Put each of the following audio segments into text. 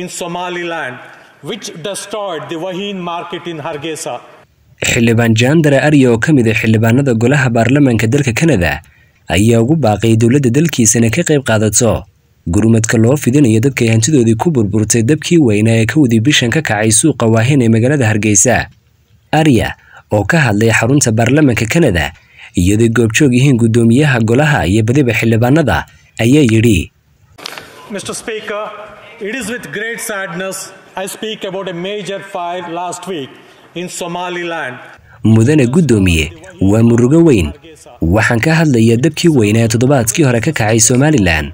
in Somaliland, which destroyed the Wahine market in Hargeisa. xildhibaan jaandara arya oo ka mid a ah xildhibaanada golaha baarlamaanka dalka kanada ayaa ugu baaqay dowladda dalkiisana ka qayb qaadato gurmadka loo fidinayo dadkay hantidoodii ku burburtay dabkii weynaa ee kawdii bishan ka kacay suuqa waahin ee magaalada hargeysa arya oo ka hadlay xarunta baarlamaanka kanada iyadooy goobjoog yihiin guddoomiyaha golaha iyo badiba xildhibaanada ayaa yidhi It is with great sadness I speak about a major fire last week in Somaliland. mudane guddoomiye waa murugo weyn waxaan ka hadlayaa dabkii weyn ee toddobaadkii hore ka kacay somalilan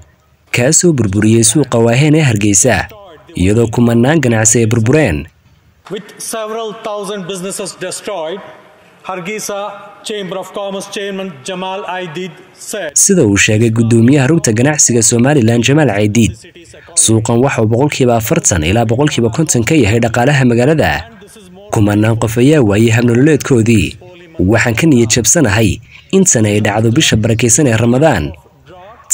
kaasoo burburiyey suuqa waaheen ee hargeysa iyadoo kumanaan ganacsi ay burbureen sida uu sheegay gudoomiyaha rugta ganacsiga somalilan jamaal caydiid suuqan waxau boqolkiiba afartan ilaa boqolkiiba konton ka yahay dhaqaalaha magaalada kumanaan qof ayaa waayey habnololeedkoodii waxaan ka niyad jabsanahay in ay dhacdo bisha barakaysan ee ramadaan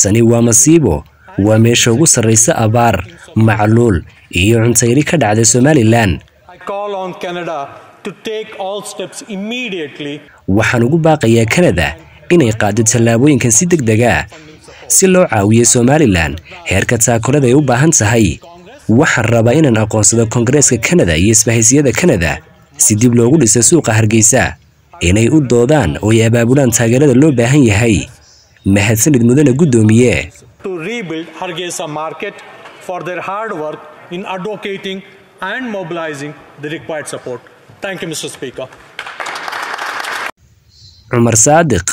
tani waa masiibo waa meesha ugu sarraysa abaar macluul iyo cuntayri ka dhacday somalilan waxaan ugu baaqayaa kanada inay qaado tallaabooyinkan si deg deg ah si loo caawiyo somalilan heerka taakoorada ay u baahan tahay waxaan rabaa inaan aqoonsado kongareeska kanada iyo isbahaysiyada kanada si dib loogu dhiso suuqa hargeysa inay u doodaan oo ay abaabulaan taageerada loo baahan yahay mahadsanid mudana guddoomiye cumar saadiq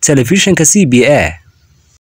telefishinka c b a